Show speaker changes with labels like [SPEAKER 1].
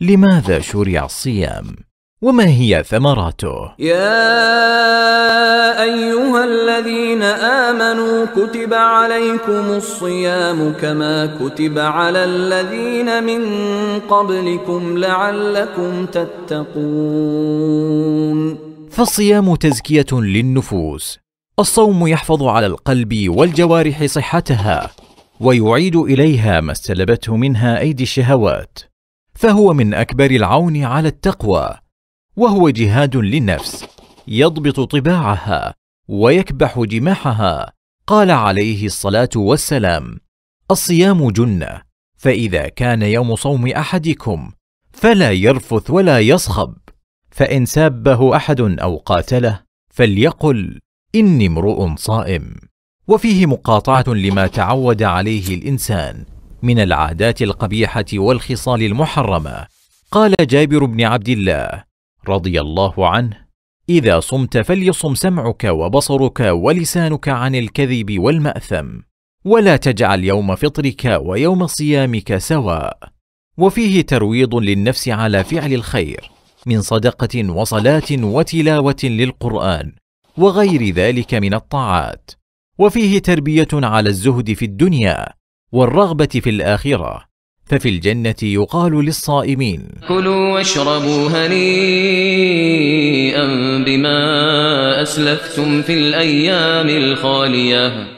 [SPEAKER 1] لماذا شرع الصيام وما هي ثمراته
[SPEAKER 2] يا ايها الذين امنوا كتب عليكم الصيام كما كتب على الذين من قبلكم
[SPEAKER 1] لعلكم تتقون فالصيام تزكيه للنفوس الصوم يحفظ على القلب والجوارح صحتها ويعيد اليها ما استلبته منها ايدي الشهوات فهو من اكبر العون على التقوى وهو جهاد للنفس يضبط طباعها ويكبح جماحها قال عليه الصلاه والسلام الصيام جنه فاذا كان يوم صوم احدكم فلا يرفث ولا يصخب فان سابه احد او قاتله فليقل اني امرؤ صائم وفيه مقاطعه لما تعود عليه الانسان من العادات القبيحة والخصال المحرمة قال جابر بن عبد الله رضي الله عنه إذا صمت فليصم سمعك وبصرك ولسانك عن الكذب والمأثم ولا تجعل يوم فطرك ويوم صيامك سواء وفيه ترويض للنفس على فعل الخير من صدقه وصلاه وتلاوه للقران وغير ذلك من الطاعات وفيه تربيه على الزهد في الدنيا والرغبه في الاخره ففي الجنه يقال للصائمين
[SPEAKER 3] كلوا واشربوا هنيئا بما
[SPEAKER 1] اسلفتم في الايام الخاليه